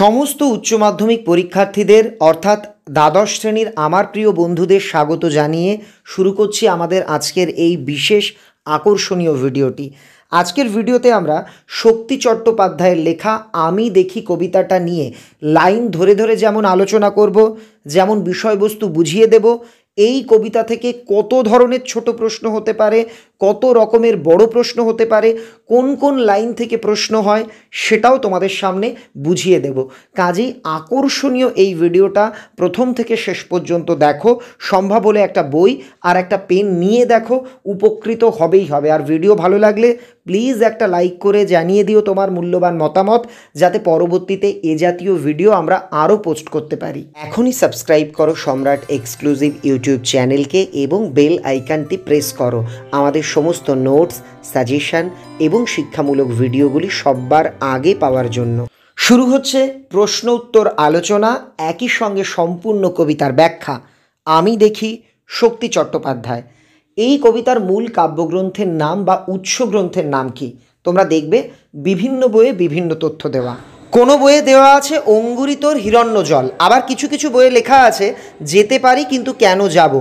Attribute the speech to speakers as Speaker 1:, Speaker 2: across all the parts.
Speaker 1: সমস্ত উচ্চ মাধ্যমিক পরীক্ষার্থীদের অর্থাৎ দ্বাদশ শ্রেণীর আমার প্রিয় বন্ধুদের স্বাগত জানিয়ে শুরু করছি আমাদের আজকের এই বিশেষ আকর্ষণীয় ভিডিওটি আজকের ভিডিওতে আমরা শক্তি চট্টোপাধ্যায়ের লেখা আমি দেখি কবিতাটা নিয়ে লাইন ধরে ধরে যেমন আলোচনা করব যেমন বিষয়বস্তু বুঝিয়ে দেব এই কবিতা থেকে কত ধরনের ছোট প্রশ্ন হতে পারে কত রকমের বড় প্রশ্ন হতে পারে কোন কোন লাইন থেকে প্রশ্ন হয় সেটাও তোমাদের সামনে বুঝিয়ে দেব কাজেই আকর্ষণীয় এই ভিডিওটা প্রথম থেকে শেষ পর্যন্ত দেখো সম্ভব হলে একটা বই আর একটা পেন নিয়ে দেখো উপকৃত হবেই হবে আর ভিডিও ভালো লাগলে প্লিজ একটা লাইক করে জানিয়ে দিও তোমার মূল্যবান মতামত যাতে পরবর্তীতে এ জাতীয় ভিডিও আমরা আরও পোস্ট করতে পারি এখনই সাবস্ক্রাইব করো সম্রাট এক্সক্লুসিভ ইউটিউব চ্যানেলকে এবং বেল আইকানটি প্রেস করো আমাদের সমস্ত নোটস সাজেশান এবং শিক্ষামূলক ভিডিওগুলি সব্বার আগে পাওয়ার জন্য শুরু হচ্ছে প্রশ্ন উত্তর আলোচনা একই সঙ্গে সম্পূর্ণ কবিতার ব্যাখ্যা আমি দেখি শক্তি চট্টোপাধ্যায় এই কবিতার মূল কাব্যগ্রন্থের নাম বা উৎস গ্রন্থের নাম কি তোমরা দেখবে বিভিন্ন বইয়ে বিভিন্ন তথ্য দেওয়া কোনো বইয়ে দেওয়া আছে অঙ্গুরিতর হিরণ্য জল আবার কিছু কিছু বইয়ে লেখা আছে যেতে পারি কিন্তু কেন যাব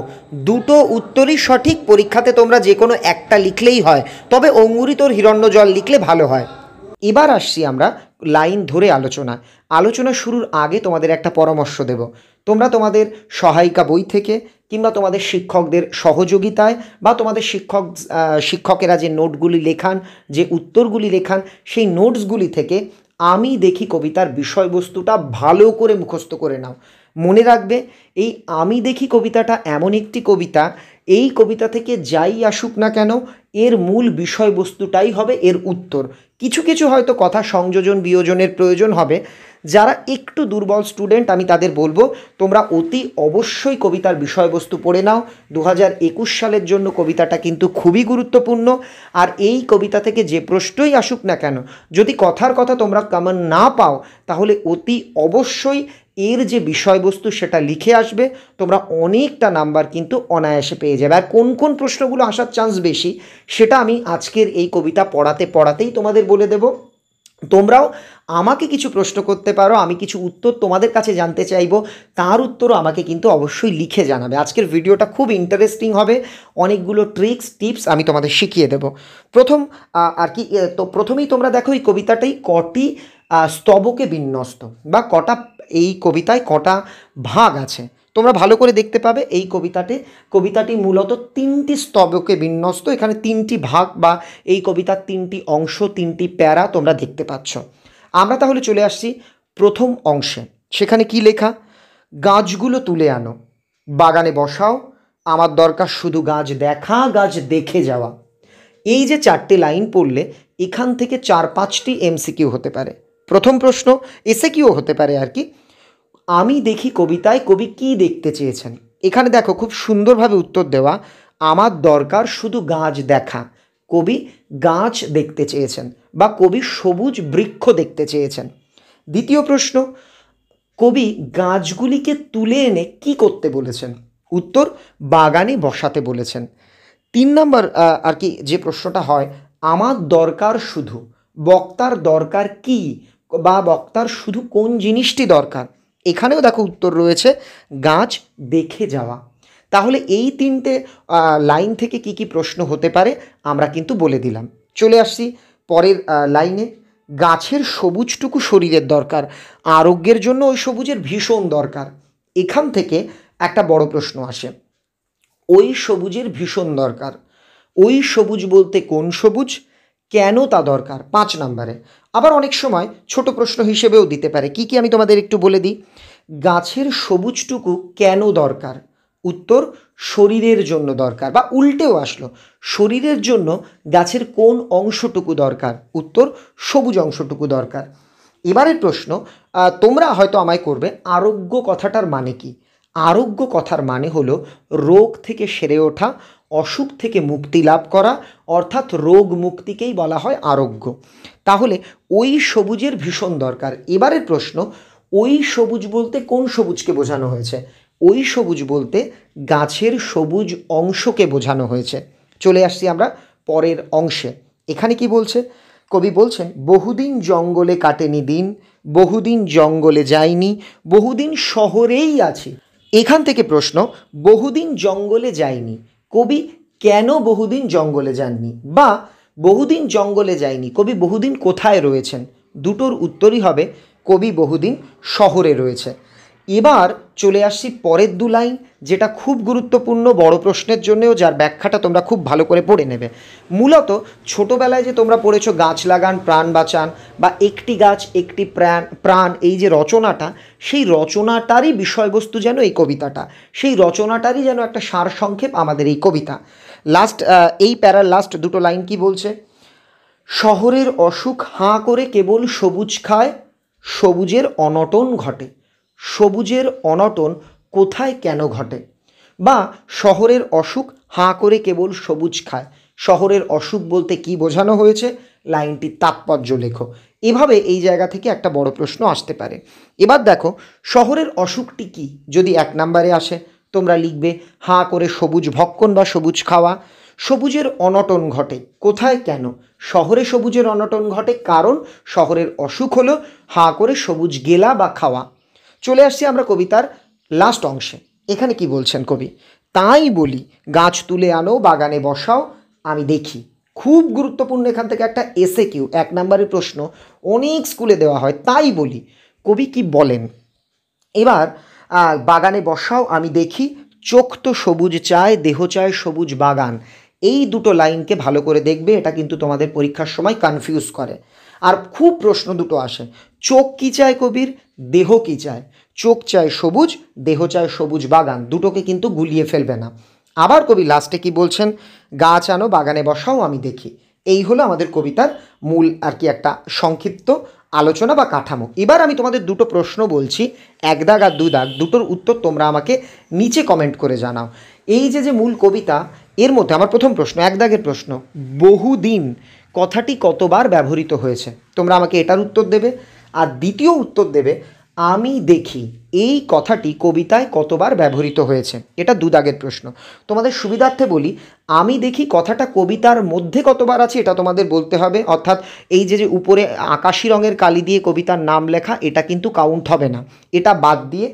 Speaker 1: দুটো উত্তরই সঠিক পরীক্ষাতে তোমরা যে কোনো একটা লিখলেই হয় তবে অঙ্গুরিতর হিরণ্য জল লিখলে ভালো হয় এবার আসছি আমরা লাইন ধরে আলোচনা আলোচনা শুরুর আগে তোমাদের একটা পরামর্শ দেব তোমরা তোমাদের সহায়িকা বই থেকে কিংবা তোমাদের শিক্ষকদের সহযোগিতায় বা তোমাদের শিক্ষক শিক্ষকেরা যে নোটগুলি লেখান যে উত্তরগুলি লেখান সেই নোটসগুলি থেকে আমি দেখি কবিতার বিষয়বস্তুটা ভালো করে মুখস্থ করে নাও মনে রাখবে এই আমি দেখি কবিতাটা এমন একটি কবিতা এই কবিতা থেকে যাই আসুক না কেন এর মূল বিষয়বস্তুটাই হবে এর উত্তর কিছু কিছু হয়তো কথা সংযোজন বিয়োজনের প্রয়োজন হবে যারা একটু দুর্বল স্টুডেন্ট আমি তাদের বলবো তোমরা অতি অবশ্যই কবিতার বিষয়বস্তু পড়ে নাও দু একুশ সালের জন্য কবিতাটা কিন্তু খুবই গুরুত্বপূর্ণ আর এই কবিতা থেকে যে প্রশ্নই আসুক না কেন যদি কথার কথা তোমরা কমন না পাও তাহলে অতি অবশ্যই এর যে বিষয়বস্তু সেটা লিখে আসবে তোমরা অনেকটা নাম্বার কিন্তু অনায়াসে পেয়ে যাবে আর কোন কোন প্রশ্নগুলো আসার চান্স বেশি সেটা আমি আজকের এই কবিতা পড়াতে পড়াতেই তোমাদের বলে দেব তোমরাও আমাকে কিছু প্রশ্ন করতে পারো আমি কিছু উত্তর তোমাদের কাছে জানতে চাইব তার উত্তরও আমাকে কিন্তু অবশ্যই লিখে জানাবে আজকের ভিডিওটা খুব ইন্টারেস্টিং হবে অনেকগুলো ট্রিক্স টিপস আমি তোমাদের শিখিয়ে দেব প্রথম আর কি তো প্রথমেই তোমরা দেখো এই কবিতাটাই কটি স্তবকে বিন্যস্ত বা কটা এই কবিতায় কটা ভাগ আছে তোমরা ভালো করে দেখতে পাবে এই কবিতাটি কবিতাটি মূলত তিনটি স্তবকে বিন্যস্ত এখানে তিনটি ভাগ বা এই কবিতার তিনটি অংশ তিনটি প্যারা তোমরা দেখতে পাচ্ছ আমরা তাহলে চলে আসছি প্রথম অংশে সেখানে কি লেখা গাছগুলো তুলে আনো বাগানে বসাও আমার দরকার শুধু গাছ দেখা গাছ দেখে যাওয়া এই যে চারটে লাইন পড়লে এখান থেকে চার পাঁচটি এমসিকিউ হতে পারে প্রথম প্রশ্ন এসে কিউ হতে পারে আর কি আমি দেখি কবিতায় কবি কি দেখতে চেয়েছেন এখানে দেখো খুব সুন্দরভাবে উত্তর দেওয়া আমার দরকার শুধু গাছ দেখা কবি গাছ দেখতে চেয়েছেন বা কবি সবুজ বৃক্ষ দেখতে চেয়েছেন দ্বিতীয় প্রশ্ন কবি গাছগুলিকে তুলে এনে কি করতে বলেছেন উত্তর বাগানে বসাতে বলেছেন তিন নম্বর আর কি যে প্রশ্নটা হয় আমার দরকার শুধু বক্তার দরকার কি বা বক্তার শুধু কোন জিনিসটি দরকার এখানেও দেখো উত্তর রয়েছে গাছ দেখে যাওয়া তাহলে এই তিনটে লাইন থেকে কি কি প্রশ্ন হতে পারে আমরা কিন্তু বলে দিলাম চলে আসছি পরের লাইনে গাছের সবুজটুকু শরীরের দরকার আরোগ্যের জন্য ওই সবুজের ভীষণ দরকার এখান থেকে একটা বড় প্রশ্ন আসে ওই সবুজের ভীষণ দরকার ওই সবুজ বলতে কোন সবুজ কেন তা দরকার পাঁচ নম্বরে আবার অনেক সময় ছোট প্রশ্ন হিসেবেও দিতে পারে কি কি আমি তোমাদের একটু বলে দিই গাছের সবুজটুকু কেন দরকার উত্তর শরীরের জন্য দরকার বা উল্টেও আসলো শরীরের জন্য গাছের কোন অংশটুকু দরকার উত্তর সবুজ অংশটুকু দরকার এবারের প্রশ্ন তোমরা হয়তো আমায় করবে আরোগ্য কথাটার মানে কি আরোগ্য কথার মানে হলো রোগ থেকে সেরে ওঠা অসুখ থেকে মুক্তি লাভ করা অর্থাৎ রোগ মুক্তিকেই বলা হয় আরোগ্য তাহলে ওই সবুজের ভীষণ দরকার এবারের প্রশ্ন ওই সবুজ বলতে কোন সবুজকে বোঝানো হয়েছে ওই সবুজ বলতে গাছের সবুজ অংশকে বোঝানো হয়েছে চলে আসছি আমরা পরের অংশে এখানে কি বলছে কবি বলছেন বহুদিন জঙ্গলে কাটেনি দিন বহুদিন জঙ্গলে যাইনি বহুদিন শহরেই আছি এখান থেকে প্রশ্ন বহুদিন জঙ্গলে যাইনি কবি কেন বহুদিন জঙ্গলে যাননি বা বহুদিন জঙ্গলে যায়নি কবি বহুদিন কোথায় রয়েছেন দুটোর উত্তরই হবে কবি বহুদিন শহরে রয়েছে এবার চলে আসছি পরের দু লাইন যেটা খুব গুরুত্বপূর্ণ বড় প্রশ্নের জন্যেও যার ব্যাখ্যাটা তোমরা খুব ভালো করে পড়ে নেবে মূলত ছোটোবেলায় যে তোমরা পড়েছো গাছ লাগান প্রাণ বাঁচান বা একটি গাছ একটি প্রাণ প্রাণ এই যে রচনাটা সেই রচনাটারই বিষয়বস্তু যেন এই কবিতাটা সেই রচনাটারই যেন একটা সারসংক্ষেপ আমাদের এই কবিতা লাস্ট এই প্যারার লাস্ট দুটো লাইন কি বলছে শহরের অসুখ হাঁ করে কেবল সবুজ খায় সবুজের অনটন ঘটে সবুজের অনটন কোথায় কেন ঘটে বা শহরের অসুখ হাঁ করে কেবল সবুজ খায় শহরের অসুখ বলতে কি বোঝানো হয়েছে লাইনটি তাৎপর্য লেখো এভাবে এই জায়গা থেকে একটা বড় প্রশ্ন আসতে পারে এবার দেখো শহরের অসুখটি কি যদি এক নাম্বারে আসে তোমরা লিখবে হাঁ করে সবুজ ভক্ষণ বা সবুজ খাওয়া সবুজের অনটন ঘটে কোথায় কেন শহরে সবুজের অনটন ঘটে কারণ শহরের অসুখ হলো হাঁ করে সবুজ গেলা বা খাওয়া চলে আসছি আমরা কবিতার লাস্ট অংশে এখানে কি বলছেন কবি তাই বলি গাছ তুলে আনো বাগানে বসাও আমি দেখি খুব গুরুত্বপূর্ণ এখান থেকে একটা এসে কিউ এক নম্বরের প্রশ্ন অনেক স্কুলে দেওয়া হয় তাই বলি কবি কি বলেন এবার বাগানে বসাও আমি দেখি চোখ তো সবুজ চায় দেহ চায় সবুজ বাগান এই দুটো লাইনকে ভালো করে দেখবে এটা কিন্তু তোমাদের পরীক্ষার সময় কনফিউজ করে আর খুব প্রশ্ন দুটো আসে চোখ কি চায় কবির দেহ কি চায় চোখ চায় সবুজ দেহ চায় সবুজ বাগান দুটোকে কিন্তু গুলিয়ে ফেলবে না আবার কবি লাস্টে কি বলছেন গাছ আনো বাগানে বসাও আমি দেখি এই হলো আমাদের কবিতার মূল আর কি একটা সংক্ষিপ্ত আলোচনা বা কাঠামো এবার আমি তোমাদের দুটো প্রশ্ন বলছি এক দাগ আর দু দাগ দুটোর উত্তর তোমরা আমাকে নিচে কমেন্ট করে জানাও এই যে যে মূল কবিতা এর মধ্যে আমার প্রথম প্রশ্ন এক দাগের প্রশ্ন বহুদিন কথাটি কতবার ব্যবহৃত হয়েছে তোমরা আমাকে এটার উত্তর দেবে আর দ্বিতীয় উত্তর দেবে আমি দেখি এই কথাটি কবিতায় কতবার ব্যবহৃত হয়েছে এটা দুদাগের প্রশ্ন তোমাদের সুবিধার্থে বলি আমি দেখি কথাটা কবিতার মধ্যে কতবার আছে এটা তোমাদের বলতে হবে অর্থাৎ এই যে যে উপরে আকাশি রঙের কালি দিয়ে কবিতার নাম লেখা এটা কিন্তু কাউন্ট হবে না এটা বাদ দিয়ে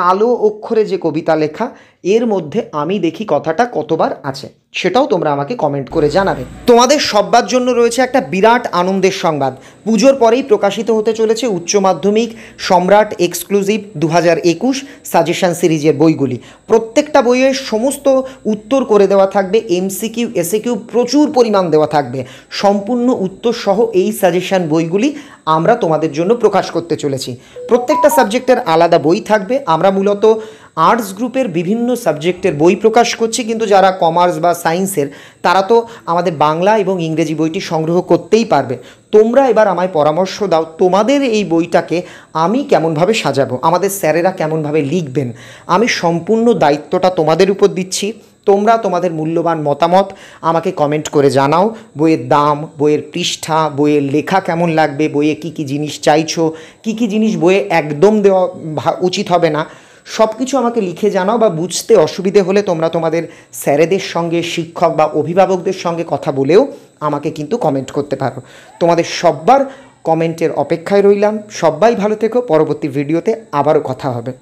Speaker 1: কালো অক্ষরে যে কবিতা লেখা এর মধ্যে আমি দেখি কথাটা কতবার আছে সেটাও তোমরা আমাকে কমেন্ট করে জানাবে তোমাদের সব্বার জন্য রয়েছে একটা বিরাট আনন্দের সংবাদ পুজোর পরেই প্রকাশিত হতে চলেছে উচ্চ মাধ্যমিক সম্রাট এক্সক্লুসিভ দু হাজার একুশ সাজেশান সিরিজের বইগুলি প্রত্যেকটা বইয়ের সমস্ত উত্তর করে দেওয়া থাকবে এমসিকিউ এসএকিউ প্রচুর পরিমাণ দেওয়া থাকবে সম্পূর্ণ উত্তর সহ এই সাজেশান বইগুলি আমরা তোমাদের জন্য প্রকাশ করতে চলেছি প্রত্যেকটা সাবজেক্টের আলাদা বই থাকবে আমরা মূলত আর্টস গ্রুপের বিভিন্ন সাবজেক্টের বই প্রকাশ করছি কিন্তু যারা কমার্স বা সায়েন্সের তারা তো আমাদের বাংলা এবং ইংরেজি বইটি সংগ্রহ করতেই পারবে তোমরা এবার আমায় পরামর্শ দাও তোমাদের এই বইটাকে আমি কেমনভাবে সাজাবো আমাদের স্যারেরা কেমনভাবে লিখবেন আমি সম্পূর্ণ দায়িত্বটা তোমাদের উপর দিচ্ছি তোমরা তোমাদের মূল্যবান মতামত আমাকে কমেন্ট করে জানাও বইয়ের দাম বইয়ের পৃষ্ঠা বইয়ের লেখা কেমন লাগবে বইয়ে কি কি জিনিস চাইছো কি কি জিনিস বইয়ে একদম দেওয়া উচিত হবে না সব কিছু আমাকে লিখে জানাও বা বুঝতে অসুবিধে হলে তোমরা তোমাদের স্যারেদের সঙ্গে শিক্ষক বা অভিভাবকদের সঙ্গে কথা বলেও আমাকে কিন্তু কমেন্ট করতে পারো তোমাদের সব্বার কমেন্টের অপেক্ষায় রইলাম সবাই ভালো থেকো পরবর্তী ভিডিওতে আবারও কথা হবে